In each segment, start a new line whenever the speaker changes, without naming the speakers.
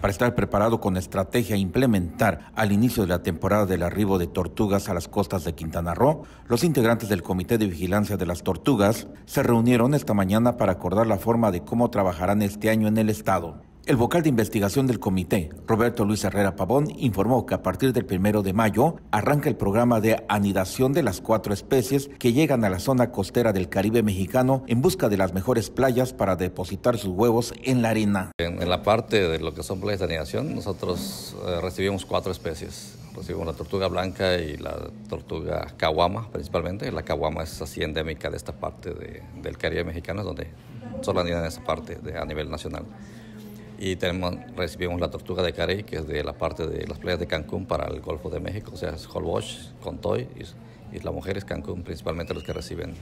para estar preparado con estrategia e implementar al inicio de la temporada del arribo de tortugas a las costas de Quintana Roo, los integrantes del Comité de Vigilancia de las Tortugas se reunieron esta mañana para acordar la forma de cómo trabajarán este año en el Estado. El vocal de investigación del comité, Roberto Luis Herrera Pavón, informó que a partir del primero de mayo arranca el programa de anidación de las cuatro especies que llegan a la zona costera del Caribe mexicano en busca de las mejores playas para depositar sus huevos en la arena.
En, la parte de lo que son playas de anidación, nosotros eh, recibimos cuatro especies. Recibimos la tortuga blanca y la tortuga caguama principalmente. La caguama es así endémica de esta parte del Caribe mexicano, donde solo anidan esa parte a nivel nacional y tenemos, recibimos la tortuga de Carey, que es de la parte de las playas de Cancún para el Golfo de México, o sea, es Holbox, Contoy y, y las mujeres Cancún, principalmente los que reciben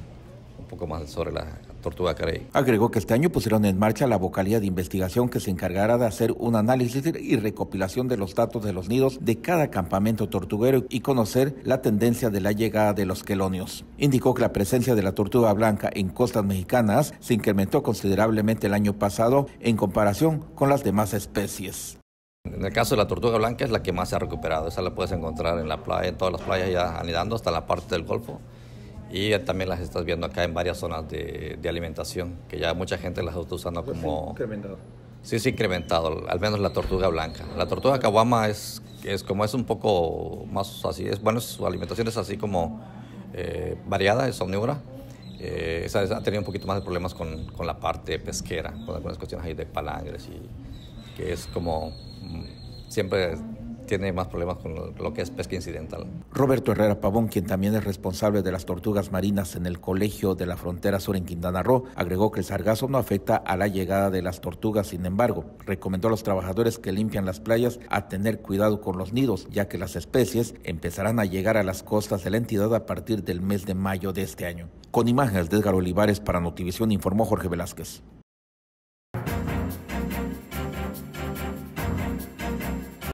un poco más sobre la tortuga carey.
Agregó que este año pusieron en marcha la vocalía de investigación que se encargará de hacer un análisis y recopilación de los datos de los nidos de cada campamento tortuguero y conocer la tendencia de la llegada de los quelonios. Indicó que la presencia de la tortuga blanca en costas mexicanas se incrementó considerablemente el año pasado en
comparación con las demás especies. En el caso de la tortuga blanca es la que más se ha recuperado. Esa la puedes encontrar en la playa, en todas las playas ya anidando hasta la parte del Golfo. Y también las estás viendo acá en varias zonas de, alimentación, que ya mucha gente las está usando como... Sí, incrementado. Sí, sí, incrementado, al menos la tortuga blanca. La tortuga caguama es, es como es un poco más así, es bueno, su alimentación es así como eh, variada, es omnívora. Eh, esa, ha tenido un poquito más de problemas con, con, la parte pesquera, con algunas cuestiones ahí de palangres y que es como mm, siempre tiene más problemas con lo que es pesca incidental.
Roberto Herrera Pavón, quien también es responsable de las tortugas marinas en el Colegio de la Frontera Sur en Quintana Roo, agregó que el sargazo no afecta a la llegada de las tortugas. Sin embargo, recomendó a los trabajadores que limpian las playas a tener cuidado con los nidos, ya que las especies empezarán a llegar a las costas de la entidad a partir del mes de mayo de este año. Con imágenes de Edgar Olivares para Notivisión informó Jorge Velázquez.